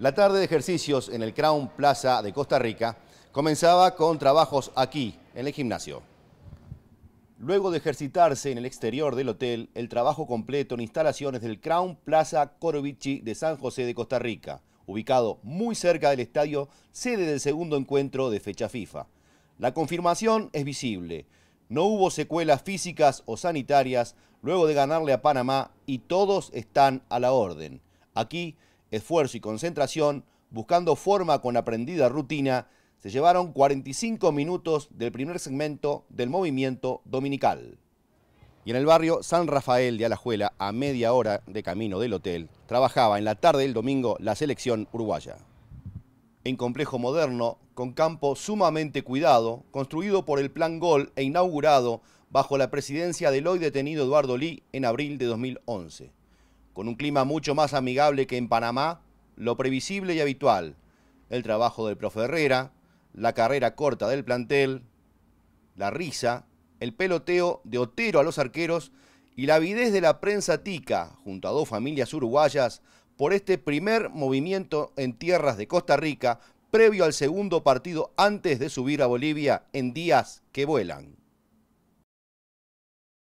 La tarde de ejercicios en el Crown Plaza de Costa Rica comenzaba con trabajos aquí, en el gimnasio. Luego de ejercitarse en el exterior del hotel, el trabajo completo en instalaciones del Crown Plaza Corovici de San José de Costa Rica, ubicado muy cerca del estadio sede del segundo encuentro de fecha FIFA. La confirmación es visible. No hubo secuelas físicas o sanitarias luego de ganarle a Panamá y todos están a la orden. Aquí esfuerzo y concentración, buscando forma con aprendida rutina, se llevaron 45 minutos del primer segmento del movimiento dominical. Y en el barrio San Rafael de Alajuela, a media hora de camino del hotel, trabajaba en la tarde del domingo la selección uruguaya. En complejo moderno, con campo sumamente cuidado, construido por el Plan Gol e inaugurado bajo la presidencia del hoy detenido Eduardo Lee en abril de 2011 con un clima mucho más amigable que en Panamá, lo previsible y habitual, el trabajo del profe Herrera, la carrera corta del plantel, la risa, el peloteo de Otero a los arqueros y la avidez de la prensa tica, junto a dos familias uruguayas, por este primer movimiento en tierras de Costa Rica, previo al segundo partido antes de subir a Bolivia en días que vuelan.